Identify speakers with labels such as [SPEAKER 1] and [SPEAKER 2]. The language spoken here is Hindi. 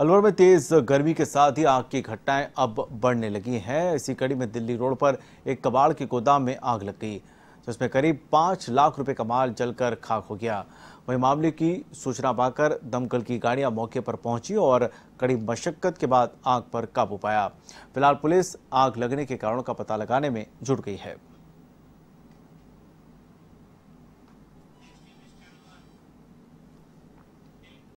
[SPEAKER 1] अलवर में तेज गर्मी के साथ ही आग की घटनाएं अब बढ़ने लगी हैं इसी कड़ी में दिल्ली रोड पर एक कबाड़ के गोदाम में आग लग गई जिसमें करीब पांच लाख रुपए का माल जलकर खाक हो गया वहीं मामले की सूचना पाकर दमकल की गाड़ियां मौके पर पहुंची और कड़ी मशक्कत के बाद आग पर काबू पाया फिलहाल पुलिस आग लगने के कारणों का पता लगाने में जुट गई है